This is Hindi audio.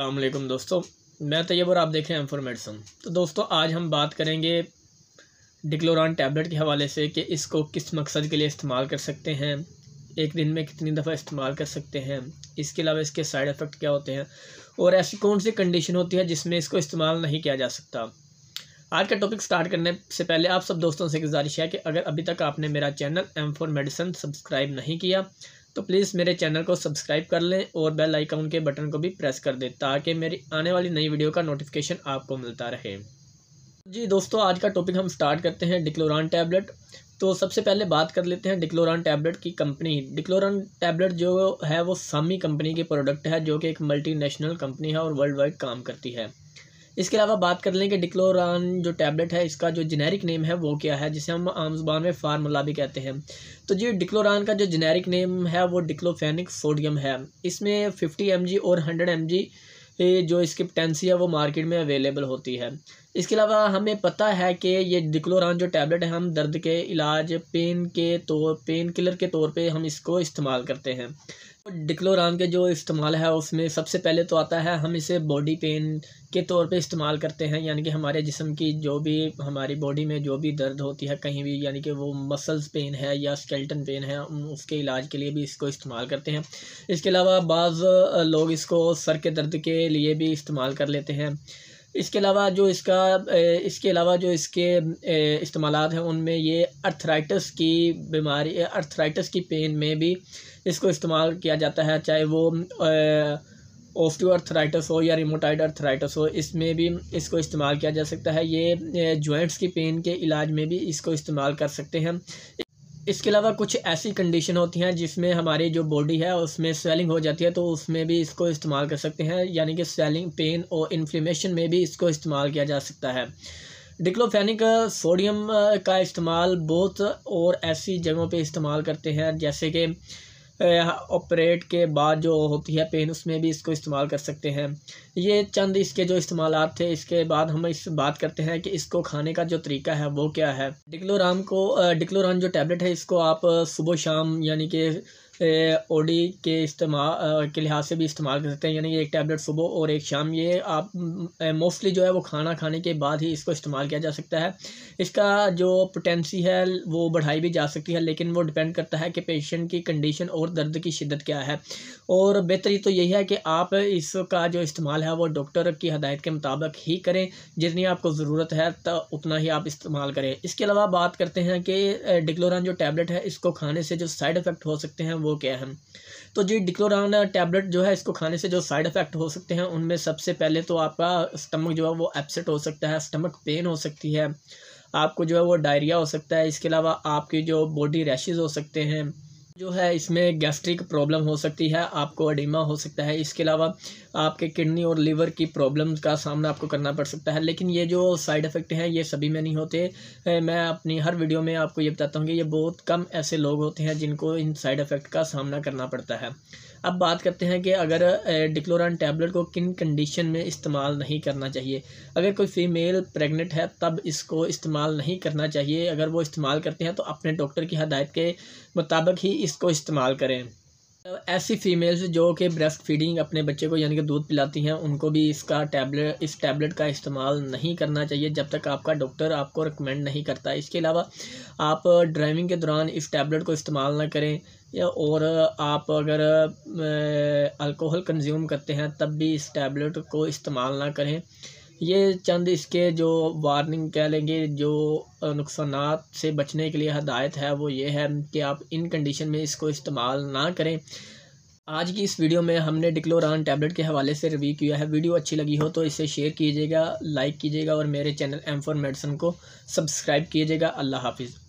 अल्लाम दोस्तों मैं तैयब और आप देख रहे हैं एम्फोर मेडिसन तो दोस्तों आज हम बात करेंगे डिक्लोरान टैबलेट के हवाले से कि इसको किस मकसद के लिए इस्तेमाल कर सकते हैं एक दिन में कितनी दफ़ा इस्तेमाल कर सकते हैं इसके अलावा इसके साइड इफ़ेक्ट क्या होते हैं और ऐसी कौन सी कंडीशन होती है जिसमें इसको इस्तेमाल नहीं किया जा सकता आज का टॉपिक स्टार्ट करने से पहले आप सब दोस्तों से गुजारिश है कि अगर अभी तक आपने मेरा channel M for medicine subscribe नहीं किया तो प्लीज़ मेरे चैनल को सब्सक्राइब कर लें और बेल आइकन के बटन को भी प्रेस कर दें ताकि मेरी आने वाली नई वीडियो का नोटिफिकेशन आपको मिलता रहे जी दोस्तों आज का टॉपिक हम स्टार्ट करते हैं डिक्लोरान टैबलेट तो सबसे पहले बात कर लेते हैं डिक्लोरान टैबलेट की कंपनी डिक्लोरान टैबलेट जो है वो सामी कंपनी की प्रोडक्ट है जो कि एक मल्टीनेशनल कंपनी है और वर्ल्ड वाइड काम करती है इसके अलावा बात कर लें कि डिक्लोरान जो टैबलेट है इसका जो जेनेरिक नेम है वो क्या है जिसे हम आम जुबान में फार्मूला भी कहते हैं तो जी डिक्लोरान का जो जेनेरिक नेम है वो डिक्लोफेनिक सोडियम है इसमें फिफ्टी एम और हंड्रेड एम जो इसकी पटेंसी है वो मार्केट में अवेलेबल होती है इसके अलावा हमें पता है कि ये डिक्लोरान जो टैबलेट है हम दर्द के इलाज पेन के तौर पेन किलर के तौर पे हम इसको इस्तेमाल करते हैं डिक्लोराम के जो इस्तेमाल है उसमें सबसे पहले तो आता है हम इसे बॉडी पेन के तौर पे इस्तेमाल करते हैं यानी कि हमारे जिसम की जो भी हमारी बॉडी में जो भी दर्द होती है कहीं भी यानी कि वो मसल्स पेन है या स्केल्टन पेन है उसके इलाज के लिए भी इसको इस्तेमाल करते हैं इसके अलावा बाज़ लोग इसको सर के दर्द के लिए भी इस्तेमाल कर लेते हैं इसके अलावा जो इसका इसके अलावा जो इसके इस्तेमाल हैं उनमें ये अर्थराइटस की बीमारी अर्थराइटस की पेन में भी इसको इस्तेमाल किया जाता है चाहे वो ओफ्टो अर्थराइटस हो या रिमोटाइड अर्थराइटस हो इसमें भी इसको इस्तेमाल किया जा सकता है ये जॉइंट्स की पेन के इलाज में भी इसको इस्तेमाल कर सकते हैं इसके अलावा कुछ ऐसी कंडीशन होती हैं जिसमें हमारी जो बॉडी है उसमें स्वेलिंग हो जाती है तो उसमें भी इसको इस्तेमाल कर सकते हैं यानी कि स्वेलिंग पेन और इन्फ्लेमेशन में भी इसको इस्तेमाल किया जा सकता है डिक्लोफेनिक सोडियम का इस्तेमाल बहुत और ऐसी जगहों पे इस्तेमाल करते हैं जैसे कि ऑपरेट के बाद जो होती है पेन उसमें भी इसको इस्तेमाल कर सकते हैं ये चंद इसके जो इस्तेमाल थे इसके बाद हम इस बात करते हैं कि इसको खाने का जो तरीका है वो क्या है डिक्लोराम को डिक्लोराम जो टैबलेट है इसको आप सुबह शाम यानी कि ओ डी के इस्तेमाल के लिहाज से भी इस्तेमाल कर सकते हैं यानी कि एक टैबलेट सुबह और एक शाम ये आप मोस्टली जो है वो खाना खाने के बाद ही इसको इस्तेमाल किया जा सकता है इसका जो पोटेंसी है वो बढ़ाई भी जा सकती है लेकिन वो डिपेंड करता है कि पेशेंट की कंडीशन और दर्द की शिद्दत क्या है और बेहतरी तो यही है कि आप इसका जो इस्तेमाल है वो डॉक्टर की हदायत के मुताबिक ही करें जितनी आपको ज़रूरत है तो उतना ही आप इस्तेमाल करें इसके अलावा बात करते हैं कि डिक्लोरान जो टैबलेट है इसको खाने से जो साइड इफ़ेक्ट हो सकते हैं वो क्या है तो जी डिक्लोरान टैबलेट जो है इसको खाने से जो साइड इफ़ेक्ट हो सकते हैं उनमें सबसे पहले तो आपका स्टमक जो है वो एपसेट हो सकता है स्टमक पेन हो सकती है आपको जो है वो डायरिया हो सकता है इसके अलावा आपकी जो बॉडी रैशेज़ हो सकते हैं जो है इसमें गैस्ट्रिक प्रॉब्लम हो सकती है आपको अडीमा हो सकता है इसके अलावा आपके किडनी और लीवर की प्रॉब्लम का सामना आपको करना पड़ सकता है लेकिन ये जो साइड इफ़ेक्ट हैं ये सभी में नहीं होते मैं अपनी हर वीडियो में आपको ये बताता हूँ कि ये बहुत कम ऐसे लोग होते हैं जिनको इन साइड इफ़ेक्ट का सामना करना पड़ता है अब बात करते हैं कि अगर डिक्लोरान टैबलेट को किन कंडीशन में इस्तेमाल नहीं करना चाहिए अगर कोई फ़ीमेल प्रेग्नेंट है तब इसको इस्तेमाल नहीं करना चाहिए अगर वो इस्तेमाल करते हैं तो अपने डॉक्टर की हदायत के मुताबिक ही इसको इस्तेमाल करें ऐसी फ़ीमेल्स जो कि ब्रेस्ट फीडिंग अपने बच्चे को यानी कि दूध पिलाती हैं उनको भी इसका टैबलेट इस टैबलेट का इस्तेमाल नहीं करना चाहिए जब तक आपका डॉक्टर आपको रिकमेंड नहीं करता इसके अलावा आप ड्राइविंग के दौरान इस टैबलेट को इस्तेमाल ना करें या और आप अगर अल्कोहल कंज्यूम करते हैं तब भी इस टैबलेट को इस्तेमाल ना करें ये चंद इसके जो वार्निंग कह लेंगे जो नुकसान से बचने के लिए हदायत है वो ये है कि आप इन कंडीशन में इसको इस्तेमाल ना करें आज की इस वीडियो में हमने डिक्लोरान टैबलेट के हवाले से रिव्यू किया है वीडियो अच्छी लगी हो तो इसे शेयर कीजिएगा लाइक कीजिएगा और मेरे चैनल एम फॉर मेडिसन को सब्सक्राइब कीजिएगा अल्लाह हाफिज़